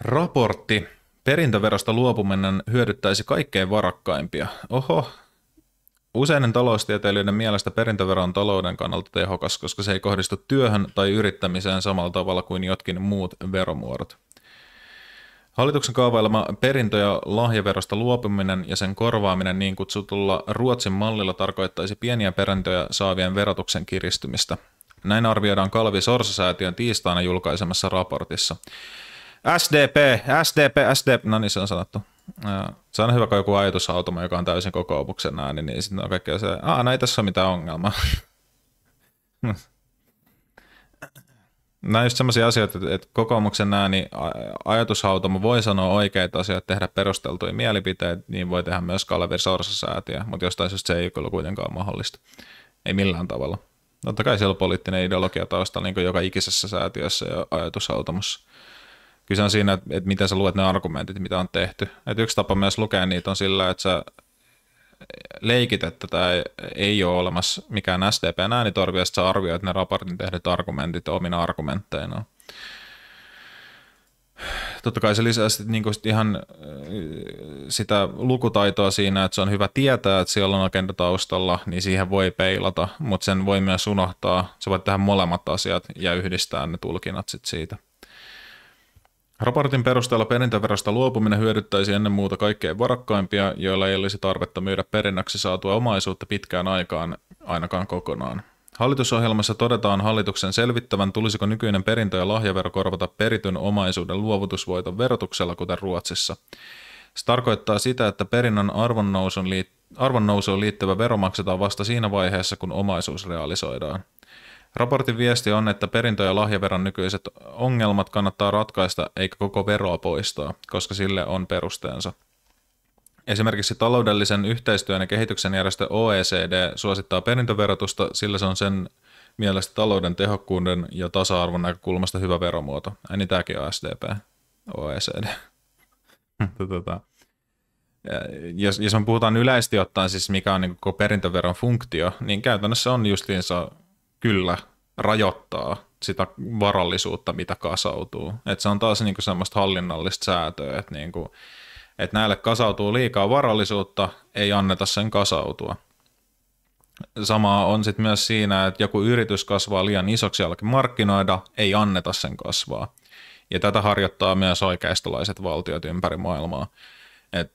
Raportti. Perintöverosta luopuminen hyödyttäisi kaikkein varakkaimpia. Oho, Useinen taloustieteilijöiden mielestä perintövero on talouden kannalta tehokas, koska se ei kohdistu työhön tai yrittämiseen samalla tavalla kuin jotkin muut veromuodot. Hallituksen kaavailema perintö- ja lahjaverosta luopuminen ja sen korvaaminen niin kutsutulla Ruotsin mallilla tarkoittaisi pieniä perintöjä saavien verotuksen kiristymistä. Näin arvioidaan Kalvi Sorsa-säätiön tiistaina julkaisemassa raportissa. SDP, SDP, SDP, no niin se on sanottu. Se on hyvä, kun joku ajatushautoma, joka on täysin kokoomuksen ääni, niin sitten on kaikkea se, aah, no ei tässä ole mitään ongelmaa. Nämä on just sellaisia asioita, että kokoomuksen ääni, ajatushautoma voi sanoa oikeita asioita, tehdä perusteltuja mielipiteitä, niin voi tehdä myös Kalevir sorsa säätiä, mutta jostain syystä se ei ole kuitenkaan mahdollista. Ei millään tavalla. Totta kai siellä on poliittinen ideologia taustalla niin joka ikisessä säätiössä ja ajatushautomassa. Kyse on siinä, että, että miten sä luet ne argumentit, mitä on tehty. Et yksi tapa myös lukea niitä on sillä, että sä leikit, että tämä ei ole olemassa mikään SDPn äänitorvi, ja sä arvioit ne raportin tehdyt argumentit omina argumentteina. Totta kai se lisää sit niinku sit ihan äh, sitä lukutaitoa siinä, että se on hyvä tietää, että siellä on agenda taustalla, niin siihen voi peilata, mutta sen voi myös unohtaa. Se voi tehdä molemmat asiat ja yhdistää ne tulkinnat sit siitä. Raportin perusteella perintöverosta luopuminen hyödyttäisi ennen muuta kaikkein varakkaimpia, joilla ei olisi tarvetta myydä perinnäksi saatua omaisuutta pitkään aikaan, ainakaan kokonaan. Hallitusohjelmassa todetaan hallituksen selvittävän, tulisiko nykyinen perintö- ja lahjavero korvata perityn omaisuuden luovutusvoiton verotuksella, kuten Ruotsissa. Se tarkoittaa sitä, että perinnön arvonnousuun liittyvä vero maksetaan vasta siinä vaiheessa, kun omaisuus realisoidaan. Raportin viesti on, että perintö- ja lahjaveron nykyiset ongelmat kannattaa ratkaista eikä koko veroa poistaa, koska sille on perusteensa. Esimerkiksi taloudellisen yhteistyön ja kehityksen järjestö OECD suosittaa perintöverotusta, sillä se on sen mielestä talouden tehokkuuden ja tasa-arvon näkökulmasta hyvä veromuoto. Ai niin, tämäkin on SDP, OECD. tota. tota. jos, jos me puhutaan yleisesti ottaen, siis mikä on niin koko perintöveron funktio, niin käytännössä on justiinsa kyllä rajoittaa sitä varallisuutta, mitä kasautuu. Et se on taas niinku semmoista hallinnallista säätöä, että niinku, et näille kasautuu liikaa varallisuutta, ei anneta sen kasautua. Sama on sitten myös siinä, että joku yritys kasvaa liian isoksi jälkeen markkinoida, ei anneta sen kasvaa. Ja tätä harjoittaa myös oikeistolaiset valtiot ympäri maailmaa. Et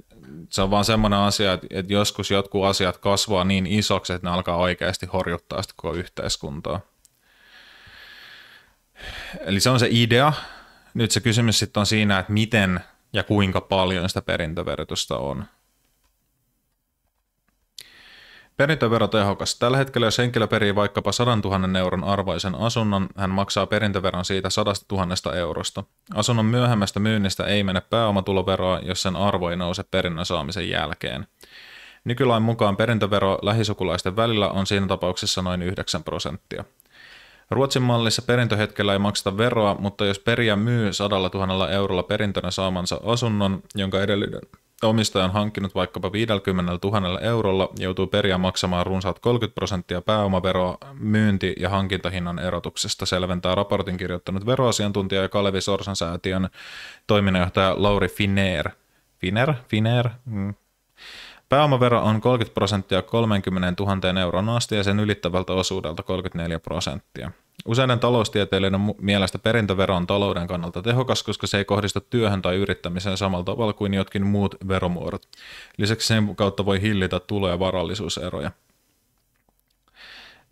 se on vaan semmoinen asia, että, että joskus jotkut asiat kasvaa niin isoksi, että ne alkaa oikeasti horjuttaa sitä koko yhteiskuntaa. Eli se on se idea. Nyt se kysymys sitten on siinä, että miten ja kuinka paljon sitä perintöverotusta on. Perintövero tehokas. Tällä hetkellä jos henkilö perii vaikkapa 100 000 euron arvoisen asunnon, hän maksaa perintöveron siitä 100 000 eurosta. Asunnon myöhemmästä myynnistä ei mene pääomatuloveroa, jos sen arvo ei nouse perinnön saamisen jälkeen. Nykylain mukaan perintövero lähisukulaisten välillä on siinä tapauksessa noin 9 prosenttia. Ruotsin mallissa perintöhetkellä ei makseta veroa, mutta jos perijä myy 100 000 eurolla perintönä saamansa asunnon, jonka edellinen omistaja on hankkinut vaikkapa 50 000 eurolla, joutuu periaan maksamaan runsaat 30 prosenttia pääomaveroa myynti- ja hankintahinnan erotuksesta, selventää raportin kirjoittanut veroasiantuntija ja Kalevi Sorsan säätiön toiminnanjohtaja Lauri Finer. Finer? Finer? Mm. Pääomavero on 30 prosenttia 30 000 euron asti ja sen ylittävältä osuudelta 34 prosenttia. Useiden taloustieteilijöiden mielestä perintövero on talouden kannalta tehokas, koska se ei kohdista työhön tai yrittämiseen samalla tavalla kuin jotkin muut veromuodot. Lisäksi sen kautta voi hillitä tulo- ja varallisuuseroja.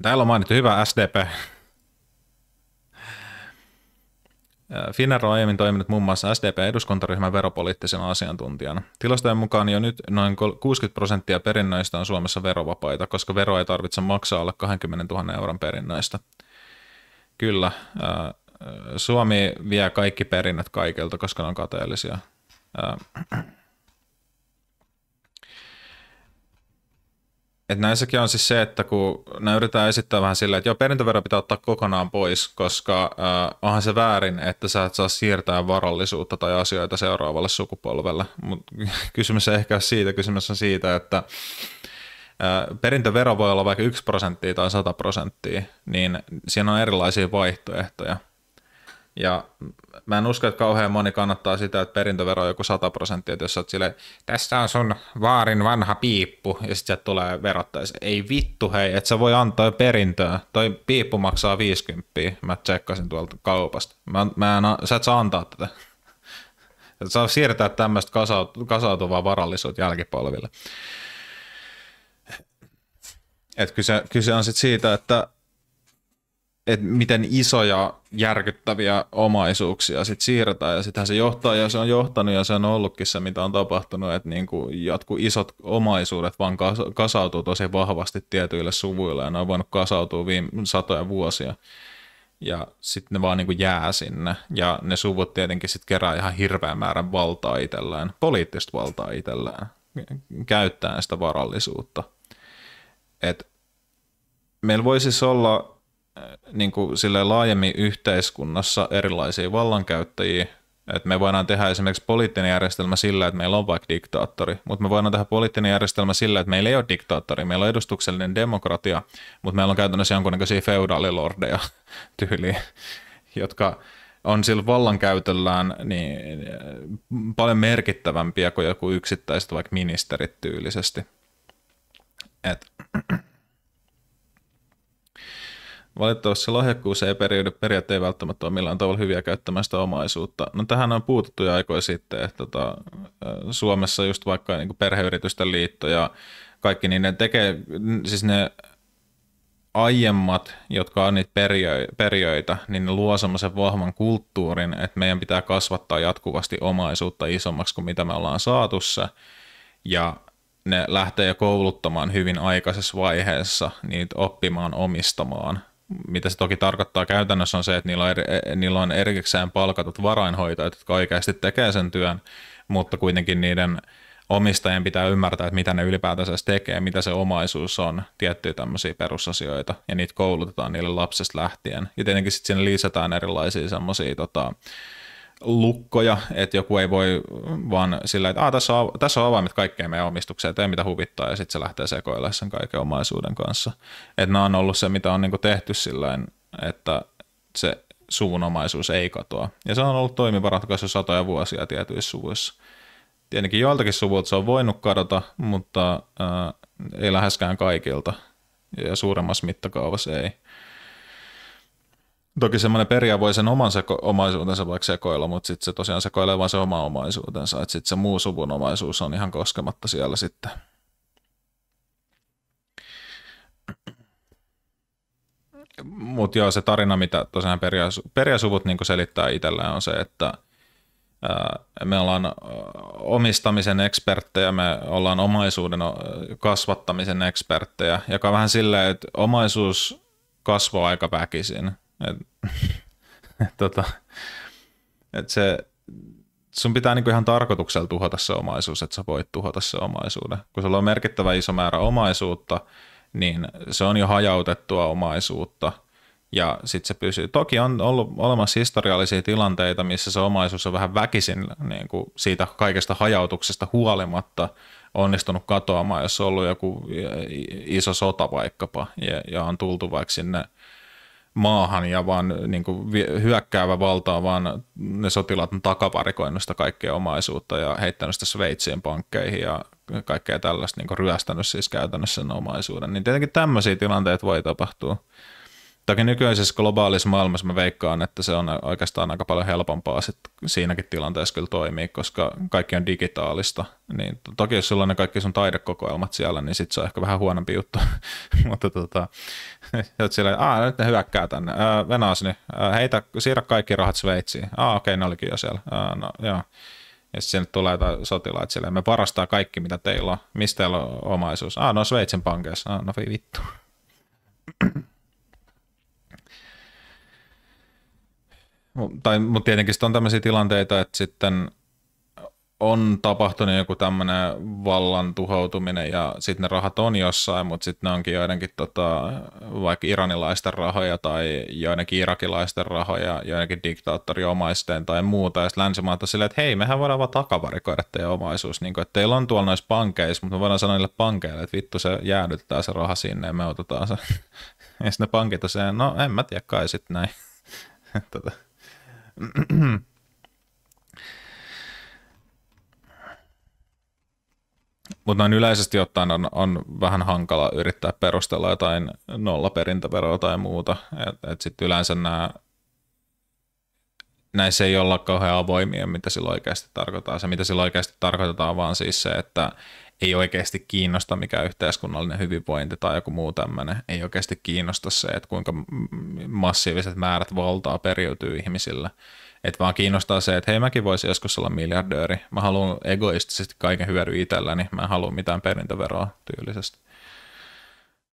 Täällä on mainittu hyvä SDP. Äh, Finnair on aiemmin toiminut muun muassa SDP-eduskuntaryhmän veropoliittisena asiantuntijana. Tilastojen mukaan jo nyt noin 60 prosenttia perinnöistä on Suomessa verovapaita, koska vero ei tarvitse maksaa alle 20 000 euron perinnöistä. Kyllä, äh, Suomi vie kaikki perinnöt kaikilta, koska ne on kateellisia. Äh, Et näissäkin on siis se, että kun nämä yritetään esittää vähän silleen, että joo, perintövero pitää ottaa kokonaan pois, koska äh, onhan se väärin, että sä et saa siirtää varallisuutta tai asioita seuraavalle sukupolvelle. Mutta kysymys ei ehkä siitä, kysymys on siitä, että äh, perintövero voi olla vaikka 1 prosenttia tai 100 prosenttia, niin siinä on erilaisia vaihtoehtoja. Ja mä en usko, että kauhean moni kannattaa sitä, että perintövero on joku 100 prosenttia, että jos sä oot silleen, tässä on sun vaarin vanha piippu, ja sitten sieltä tulee verottaja, Ei vittu hei, että sä voi antaa perintöä. Toi piippu maksaa 50, mä tsekkasin tuolta kaupasta. Mä, mä en, sä et saa antaa tätä. Sä saa siirtää tämmöistä kasautuvaa varallisuutta jälkipolville. Et kyse, kyse on sitten siitä, että että miten isoja järkyttäviä omaisuuksia sit siirretään ja sittenhän se johtaa ja se on johtanut ja se on ollutkin se, mitä on tapahtunut, että niin kuin jatku isot omaisuudet vaan kasautuu tosi vahvasti tietyille suvuille ja ne on voinut kasautua viime satoja vuosia ja sitten ne vaan niin kuin jää sinne ja ne suvut tietenkin sitten kerää ihan hirveän määrän valtaa itsellään, poliittista valtaa itsellään, käyttäen sitä varallisuutta. Et meillä voi siis olla Äh, niin kuin sille laajemmin yhteiskunnassa erilaisia vallankäyttäjiä, Et me voidaan tehdä esimerkiksi poliittinen järjestelmä sillä, että meillä on vaikka diktaattori, mutta me voidaan tehdä poliittinen järjestelmä sillä, että meillä ei ole diktaattori, meillä on edustuksellinen demokratia, mutta meillä on käytännössä jonkunnäköisiä feudalilordeja tyyliin, jotka on sillä vallankäytöllään niin äh, paljon merkittävämpiä kuin joku yksittäiset vaikka ministerit tyylisesti. Et Valitettavasti se lahjakkuus ei periydy periaatteessa välttämättä ole millään tavalla hyviä käyttämään sitä omaisuutta. No tähän on puututtu jo aikoja sitten, että tota, Suomessa just vaikka niin perheyritysten liitto ja kaikki, niin ne tekee, siis ne aiemmat, jotka on niitä periö, periöitä, niin ne luo semmoisen vahvan kulttuurin, että meidän pitää kasvattaa jatkuvasti omaisuutta isommaksi kuin mitä me ollaan saatussa. Ja ne lähtee jo kouluttamaan hyvin aikaisessa vaiheessa niitä oppimaan omistamaan mitä se toki tarkoittaa käytännössä on se, että niillä on, eri, e- niillä on erikseen palkatut varainhoitajat, jotka oikeasti tekee sen työn, mutta kuitenkin niiden omistajien pitää ymmärtää, että mitä ne ylipäätänsä tekee, mitä se omaisuus on, tiettyjä tämmöisiä perusasioita, ja niitä koulutetaan niille lapsesta lähtien. Ja tietenkin sitten lisätään erilaisia semmoisia tota, lukkoja, että joku ei voi vaan sillä, että ah, tässä, on, tässä on avaimet kaikkeen meidän omistukseen, tee mitä huvittaa ja sitten se lähtee sekoilemaan sen kaiken omaisuuden kanssa. Että nämä on ollut se, mitä on niinku tehty sillä että se suvun omaisuus ei katoa. Ja se on ollut toimiva ratkaisu satoja vuosia tietyissä suvuissa. Tietenkin joiltakin suvulta se on voinut kadota, mutta äh, ei läheskään kaikilta ja suuremmassa mittakaavassa ei. Toki semmoinen peria voi sen oman seko- omaisuutensa vaikka sekoilla, mutta sitten se tosiaan sekoilee vain se oma omaisuutensa, että sitten se muu suvun omaisuus on ihan koskematta siellä sitten. Mutta joo, se tarina, mitä tosiaan perias- periasuvut niin selittää itselleen on se, että me ollaan omistamisen eksperttejä, me ollaan omaisuuden kasvattamisen eksperttejä, joka on vähän silleen, että omaisuus kasvaa aika väkisin – et, et, tota, et se, sun pitää niinku ihan tarkoituksella tuhota se omaisuus, että sä voit tuhota se omaisuuden. Kun sulla on merkittävä iso määrä omaisuutta, niin se on jo hajautettua omaisuutta ja sitten se pysyy. Toki on ollut olemassa historiallisia tilanteita, missä se omaisuus on vähän väkisin niin kuin siitä kaikesta hajautuksesta huolimatta onnistunut katoamaan, jos on ollut joku iso sota vaikkapa ja, ja on tultu vaikka sinne – maahan ja vaan niin kuin hyökkäävä valtaa, vaan ne sotilaat on takaparikoinut sitä kaikkea omaisuutta ja heittänyt sitä Sveitsien pankkeihin ja kaikkea tällaista niin ryöstänyt siis käytännössä sen omaisuuden. Niin tietenkin tämmöisiä tilanteita voi tapahtua. Toki nykyisessä globaalissa maailmassa mä veikkaan, että se on oikeastaan aika paljon helpompaa sit siinäkin tilanteessa kyllä toimii, koska kaikki on digitaalista. Niin toki jos sulla on ne kaikki sun taidekokoelmat siellä, niin sit se on ehkä vähän huonompi juttu. Mutta tota, oot siellä, aa nyt ne hyökkää tänne, öö, nyt, niin, heitä, siirrä kaikki rahat Sveitsiin. Aa okei, okay, ne olikin jo siellä, Ää, no joo. Ja sitten tulee jotain sotilaat silleen, me varastaa kaikki mitä teillä on, mistä teillä on omaisuus. Aa no Sveitsin pankeissa, Aa no vittu. Tai, mutta tietenkin on tämmöisiä tilanteita, että sitten on tapahtunut joku tämmöinen vallan tuhoutuminen ja sitten ne rahat on jossain, mutta sitten ne onkin joidenkin tota, vaikka iranilaisten rahoja tai joidenkin irakilaisten rahoja, joidenkin diktaattoriomaisten tai muuta. Ja sitten länsimaat on silleen, että hei, mehän voidaan vaan takavarikoida teidän omaisuus. Niin kuin, että teillä on tuolla noissa pankeissa, mutta me voidaan sanoa niille pankeille, että vittu se jäädyttää se raha sinne ja me otetaan se. ja sitten ne pankit on se, no en mä tiedä kai sitten näin. Tota. Mutta noin yleisesti ottaen on, on vähän hankala yrittää perustella jotain nollaperintäveroa tai muuta. Että et sitten yleensä nämä, näissä ei olla kauhean avoimia, mitä sillä oikeasti tarkoitetaan. Se, mitä sillä oikeasti tarkoitetaan, vaan siis se, että ei oikeasti kiinnosta mikä yhteiskunnallinen hyvinvointi tai joku muu tämmöinen. Ei oikeasti kiinnosta se, että kuinka massiiviset määrät valtaa periytyy ihmisille. Että vaan kiinnostaa se, että hei mäkin voisin joskus olla miljardööri. Mä haluan egoistisesti kaiken hyödyn itselläni. Mä en halua mitään perintöveroa tyylisesti.